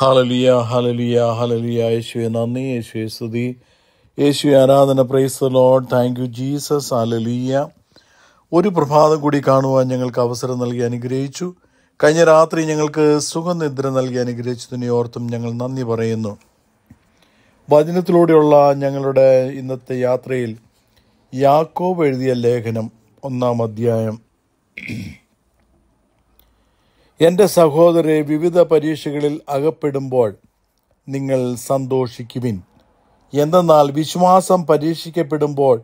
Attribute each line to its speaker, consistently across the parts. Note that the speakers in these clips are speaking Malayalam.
Speaker 1: ഹാലലിയ ഹാലലിയ ഹാലലിയ യേശുവെ നന്ദി യേശുവെ സ്തുതി യേശു ആരാധന praise Lord thank you Jesus hallelujah ഒരു പ്രഭാതം കൂടി കാണുവാൻ ഞങ്ങൾക്ക് അവസരം നൽകി അനുഗ്രഹിച്ചു കഴിഞ്ഞ രാത്രി ഞങ്ങൾക്ക് സുഖനിദ്ര നൽകി അനുഗ്രഹിച്ചതിനെ ഓർത്തും ഞങ്ങൾ നന്ദി പറയുന്നു വചനത്തിലൂടെയുള്ള ഞങ്ങളുടെ ഇന്നത്തെ യാത്രയിൽ യാക്കോബ് എഴുതിയ ലേഖനം ഒന്നാം അധ്യായം എൻ്റെ സഹോദരെ വിവിധ പരീക്ഷകളിൽ അകപ്പെടുമ്പോൾ നിങ്ങൾ സന്തോഷിക്കുവിൻ എന്തെന്നാൽ വിശ്വാസം പരീക്ഷിക്കപ്പെടുമ്പോൾ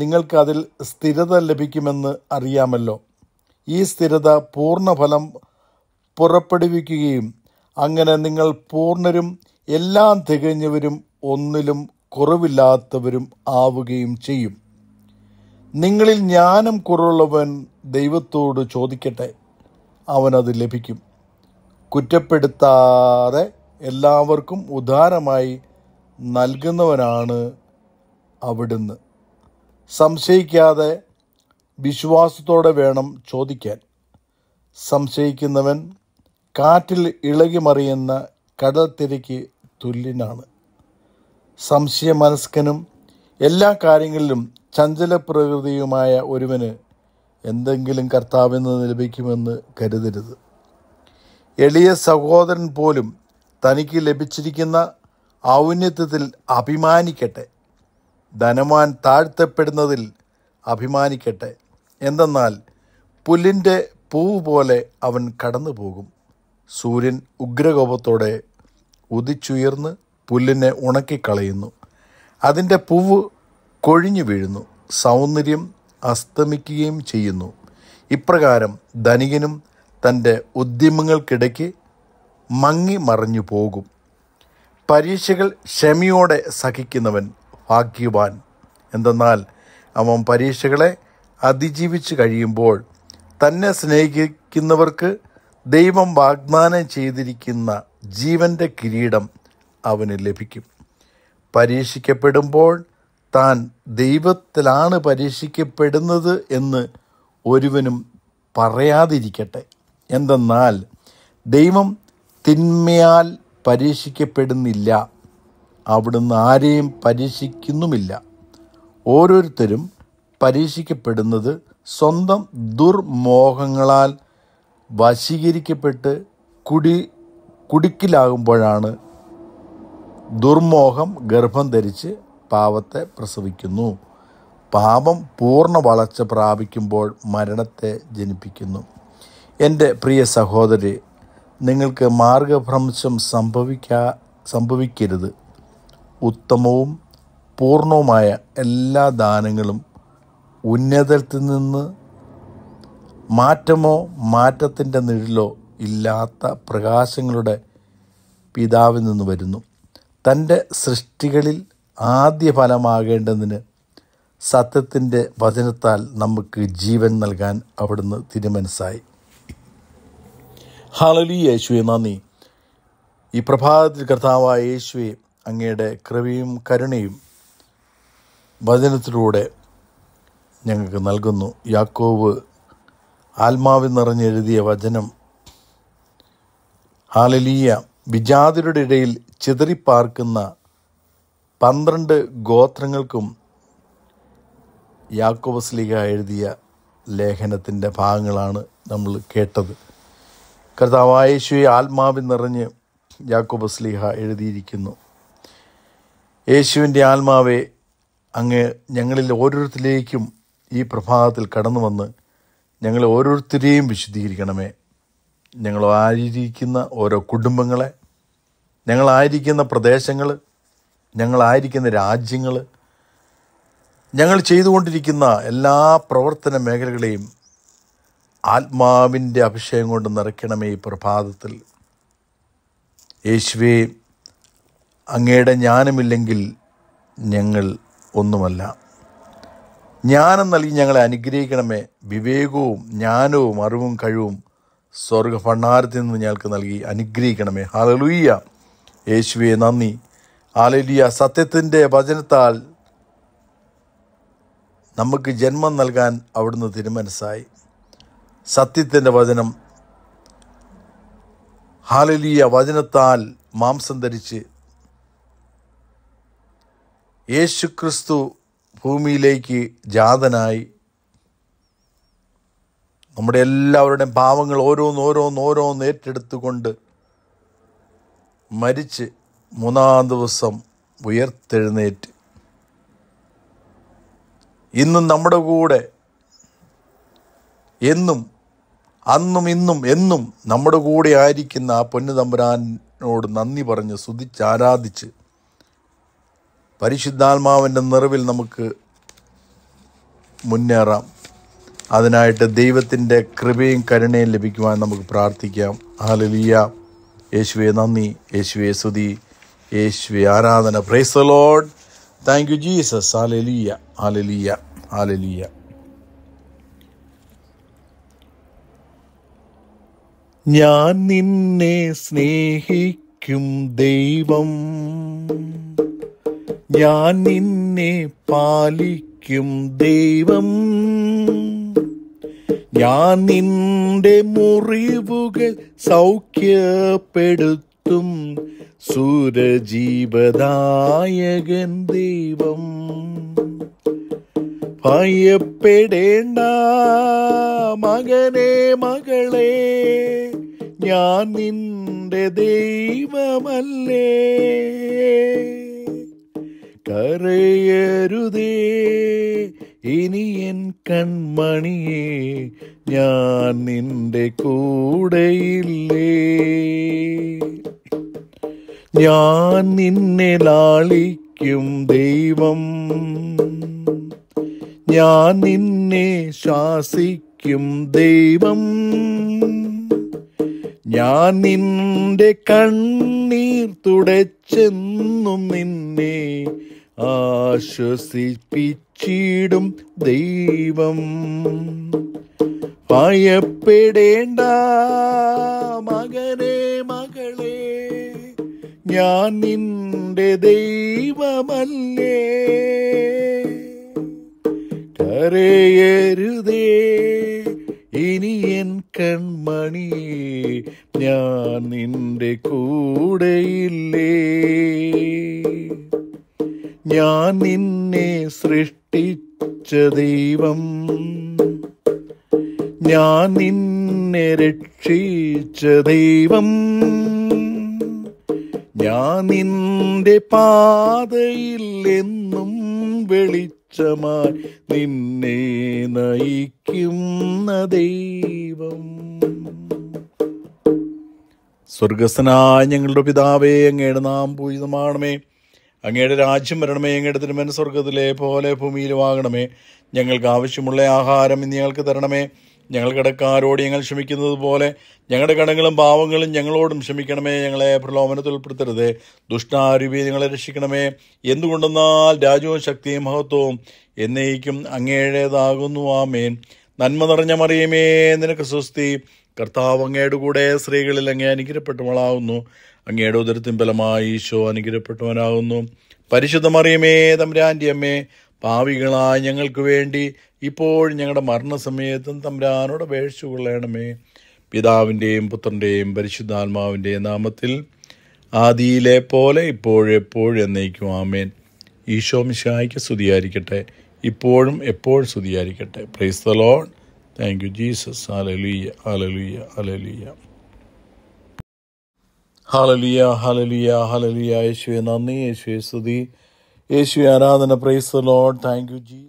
Speaker 1: നിങ്ങൾക്കതിൽ സ്ഥിരത ലഭിക്കുമെന്ന് അറിയാമല്ലോ ഈ സ്ഥിരത പൂർണ്ണഫലം പുറപ്പെടുവിക്കുകയും അങ്ങനെ നിങ്ങൾ പൂർണ്ണരും എല്ലാം തികഞ്ഞവരും ഒന്നിലും കുറവില്ലാത്തവരും ആവുകയും ചെയ്യും നിങ്ങളിൽ ജ്ഞാനം കുറവുള്ളവൻ ദൈവത്തോട് ചോദിക്കട്ടെ അവനത് ലഭിക്കും കുറ്റപ്പെടുത്താതെ എല്ലാവർക്കും ഉദാരമായി നൽകുന്നവനാണ് അവിടുന്ന് സംശയിക്കാതെ വിശ്വാസത്തോടെ വേണം ചോദിക്കാൻ സംശയിക്കുന്നവൻ കാറ്റിൽ ഇളകിമറിയുന്ന കടൽ തിരയ്ക്ക് തുല്യനാണ് സംശയമനസ്കനും എല്ലാ കാര്യങ്ങളിലും ചഞ്ചല പ്രകൃതിയുമായ ഒരുവന് എന്തെങ്കിലും കർത്താവിൽ നിന്ന് ലഭിക്കുമെന്ന് കരുതരുത് എളിയ സഹോദരൻ പോലും തനിക്ക് ലഭിച്ചിരിക്കുന്ന ഔന്നത്യത്തിൽ അഭിമാനിക്കട്ടെ ധനവാൻ താഴ്ത്തപ്പെടുന്നതിൽ അഭിമാനിക്കട്ടെ എന്തെന്നാൽ പുല്ലിൻ്റെ പൂവ് പോലെ അവൻ കടന്നു പോകും സൂര്യൻ ഉഗ്രകോപത്തോടെ ഉദിച്ചുയർന്ന് പുല്ലിനെ ഉണക്കിക്കളയുന്നു അതിൻ്റെ പൂവ് കൊഴിഞ്ഞു വീഴുന്നു സൗന്ദര്യം അസ്തമിക്കുകയും ചെയ്യുന്നു ഇപ്രകാരം ധനികനും തൻ്റെ ഉദ്യമങ്ങൾക്കിടയ്ക്ക് മങ്ങി മറിഞ്ഞു പോകും പരീക്ഷകൾ ക്ഷമയോടെ സഹിക്കുന്നവൻ ഭാഗ്യവാൻ എന്തെന്നാൽ അവൻ പരീക്ഷകളെ അതിജീവിച്ച് കഴിയുമ്പോൾ തന്നെ സ്നേഹിക്കുന്നവർക്ക് ദൈവം വാഗ്ദാനം ചെയ്തിരിക്കുന്ന ജീവൻ്റെ കിരീടം അവന് ലഭിക്കും പരീക്ഷിക്കപ്പെടുമ്പോൾ താൻ ദൈവത്തിലാണ് പരീക്ഷിക്കപ്പെടുന്നത് എന്ന് ഒരുവനും പറയാതിരിക്കട്ടെ എന്തെന്നാൽ ദൈവം തിന്മയാൽ പരീക്ഷിക്കപ്പെടുന്നില്ല അവിടുന്ന് ആരെയും പരീക്ഷിക്കുന്നുമില്ല ഓരോരുത്തരും പരീക്ഷിക്കപ്പെടുന്നത് സ്വന്തം ദുർമോഹങ്ങളാൽ വശീകരിക്കപ്പെട്ട് കുടി കുടുക്കിലാകുമ്പോഴാണ് ദുർമോഹം ഗർഭം ധരിച്ച് പാപത്തെ പ്രസവിക്കുന്നു പാപം പൂർണ്ണ വളർച്ച പ്രാപിക്കുമ്പോൾ മരണത്തെ ജനിപ്പിക്കുന്നു എൻ്റെ പ്രിയ സഹോദരി നിങ്ങൾക്ക് മാർഗഭ്രംശം സംഭവിക്കാ സംഭവിക്കരുത് ഉത്തമവും പൂർണ്ണവുമായ എല്ലാ ദാനങ്ങളും ഉന്നതത്തിൽ നിന്ന് മാറ്റമോ മാറ്റത്തിൻ്റെ നിഴലോ ഇല്ലാത്ത പ്രകാശങ്ങളുടെ പിതാവിൽ നിന്ന് വരുന്നു തൻ്റെ സൃഷ്ടികളിൽ ആദ്യ ഫലമാകേണ്ടതിന് സത്യത്തിൻ്റെ വചനത്താൽ നമുക്ക് ജീവൻ നൽകാൻ അവിടുന്ന് തിരുമനസ്സായി ഹാളലി യേശുവെ നന്ദി ഈ പ്രഭാതത്തിൽ കർത്താവായ യേശുവെ അങ്ങയുടെ കൃപയും കരുണയും വചനത്തിലൂടെ ഞങ്ങൾക്ക് നൽകുന്നു യാക്കോവ് ആത്മാവിൽ നിറഞ്ഞെഴുതിയ വചനം ഹാലലീയ വിജാതിരുടെ ഇടയിൽ ചിതറിപ്പാർക്കുന്ന പന്ത്രണ്ട് ഗോത്രങ്ങൾക്കും യാക്കോബസ്ലിക എഴുതിയ ലേഖനത്തിൻ്റെ ഭാഗങ്ങളാണ് നമ്മൾ കേട്ടത് കർത്താവായേശുവെ ആത്മാവിൽ നിറഞ്ഞ് യാക്കോബസ്ലിഹ എഴുതിയിരിക്കുന്നു യേശുവിൻ്റെ ആത്മാവെ അങ്ങ് ഞങ്ങളിൽ ഓരോരുത്തരിലേക്കും ഈ പ്രഭാതത്തിൽ കടന്നു വന്ന് ഞങ്ങളെ ഓരോരുത്തരെയും വിശുദ്ധീകരിക്കണമേ ഞങ്ങൾ ആയിരിക്കുന്ന ഓരോ കുടുംബങ്ങളെ ഞങ്ങളായിരിക്കുന്ന പ്രദേശങ്ങൾ ഞങ്ങളായിരിക്കുന്ന രാജ്യങ്ങൾ ഞങ്ങൾ ചെയ്തുകൊണ്ടിരിക്കുന്ന എല്ലാ പ്രവർത്തന മേഖലകളെയും ആത്മാവിൻ്റെ അഭിഷേകം കൊണ്ട് നിറയ്ക്കണമേ ഈ പ്രഭാതത്തിൽ യേശുവേ അങ്ങയുടെ ജ്ഞാനമില്ലെങ്കിൽ ഞങ്ങൾ ഒന്നുമല്ല ജ്ഞാനം നൽകി ഞങ്ങളെ അനുഗ്രഹിക്കണമേ വിവേകവും ജ്ഞാനവും അറിവും കഴിവും സ്വർഗ ഭണ്ണാരത്തിൽ നിന്ന് ഞങ്ങൾക്ക് നൽകി അനുഗ്രഹിക്കണമേ ഹാലലൂയ്യ യേശുവേ നന്ദി ആലേലിയ സത്യത്തിൻ്റെ വചനത്താൽ നമുക്ക് ജന്മം നൽകാൻ അവിടുന്ന് തിരുമനസ്സായി സത്യത്തിൻ്റെ വചനം ഹാലലിയ വചനത്താൽ മാംസം ധരിച്ച് യേശുക്രിസ്തു ഭൂമിയിലേക്ക് ജാതനായി നമ്മുടെ എല്ലാവരുടെയും പാവങ്ങൾ ഓരോന്നോരോന്നോരോന്ന് ഏറ്റെടുത്തുകൊണ്ട് മരിച്ച് മൂന്നാം ദിവസം ഉയർത്തെഴുന്നേറ്റ് ഇന്നും നമ്മുടെ കൂടെ എന്നും അന്നും ഇന്നും എന്നും നമ്മുടെ കൂടെ ആയിരിക്കുന്ന ആ പൊന്നു തമ്പുരാനോട് നന്ദി പറഞ്ഞ് സ്തുതിച്ച് ആരാധിച്ച് പരിശുദ്ധാത്മാവിൻ്റെ നിറവിൽ നമുക്ക് മുന്നേറാം അതിനായിട്ട് ദൈവത്തിൻ്റെ കൃപയും കരുണയും ലഭിക്കുവാൻ നമുക്ക് പ്രാർത്ഥിക്കാം ലിയ യേശുവെ നന്ദി യേശുവെ സ്തുതി യേശുവെ ആരാധന praise Lord thank you Jesus hallelujah hallelujah hallelujah ഞാൻ നിന്നെ സ്നേഹിക്കും ദൈവം ഞാൻ നിന്നെ പാലിക്കും ദൈവം ഞാൻ നിന്റെ മുറിവുകൾ സൗഖ്യപ്പെടുത്തും സൂരജീവദായകൻ ദൈവം ഭയപ്പെടേണ്ട മകനെ മകളെ ഞാൻ നിന്റെ ദൈവമല്ലേ കരയരുതേ ഇനി എൻ കൺമണിയെ ഞാൻ നിന്റെ കൂടെയില്ലേ ഞാൻ നിന്നെ ലാളിക്കും ദൈവം ഞാൻ നിന്നെ ശാസിക്കും ദൈവം ഞാൻ നിന്റെ കണ്ണീർ തുടച്ചെന്നും നിന്നെ ആശ്വസിപ്പിച്ചിടും ദൈവം ഭയപ്പെടേണ്ട മകനെ മകൻ ഞാൻ നിന്റെ ദൈവമല്ലേ കരയരുതേ ഇനി എൻ കൺമണി ഞാൻ നിന്റെ കൂടെയില്ലേ ഞാൻ നിന്നെ സൃഷ്ടിച്ച ദൈവം ഞാൻ നിന്നെ രക്ഷിച്ച ദൈവം ഞാൻ നിന്റെ പാതയിൽ എന്നും വെളിച്ചമായി നിന്നെ നയിക്കുന്ന ദൈവം സ്വർഗസ്നായ ഞങ്ങളുടെ പിതാവേ അങ്ങയുടെ നാം പൂജിതമാണമേ അങ്ങയുടെ രാജ്യം വരണമേ അങ്ങയുടെ തിരുമൻ സ്വർഗത്തിലെ പോലെ ഭൂമിയിലുമാകണമേ ഞങ്ങൾക്ക് ആവശ്യമുള്ള ആഹാരം ഇന്ന് ഞങ്ങൾക്ക് തരണമേ ഞങ്ങൾ കടക്കാരോട് ഞങ്ങൾ ക്ഷമിക്കുന്നത് പോലെ ഞങ്ങളുടെ കടങ്ങളും പാവങ്ങളും ഞങ്ങളോടും ക്ഷമിക്കണമേ ഞങ്ങളെ പ്രലോഭനത്തിൽ ഉൾപ്പെടുത്തരുത് ദുഷ്ടാരൂപി ഞങ്ങളെ രക്ഷിക്കണമേ എന്തുകൊണ്ടെന്നാൽ രാജവും ശക്തിയും മഹത്വവും എന്നേക്കും അങ്ങേഴേതാകുന്നു ആമേൻ നന്മ നിറഞ്ഞ മറിയമേ നിനക്ക് സ്വസ്തി കർത്താവ് അങ്ങയുടെ കൂടെ സ്ത്രീകളിൽ അങ്ങേ അനുഗ്രഹപ്പെട്ടവളാകുന്നു അങ്ങയുടെ ഉദരത്തിൻ ബലമായി ഈശോ അനുഗ്രഹപ്പെട്ടവനാകുന്നു പരിശുദ്ധ മറിയമേ തമ്പുരാൻ്റെ അമ്മേ പാവികളായ ഞങ്ങൾക്ക് വേണ്ടി ഇപ്പോൾ ഞങ്ങളുടെ മരണസമയത്തും തമ്പുരാനോട് അപേക്ഷിച്ചു കൊള്ളണമേ പിതാവിൻ്റെയും പുത്രൻ്റെയും പരിശുദ്ധാത്മാവിൻ്റെയും നാമത്തിൽ ആദിയിലെ പോലെ ഇപ്പോഴെപ്പോഴും എന്നേക്കും ആമേൻ ഈശോ മിശായിക്ക് സ്തുതിയായിരിക്കട്ടെ ഇപ്പോഴും എപ്പോഴും സ്തുതിയായിരിക്കട്ടെ praise the Lord thank you Jesus hallelujah hallelujah hallelujah hallelujah hallelujah hallelujah യേശുവെ നന്ദി യേശുവെ സ്തുതി യേശു ആരാധന praise Lord thank you G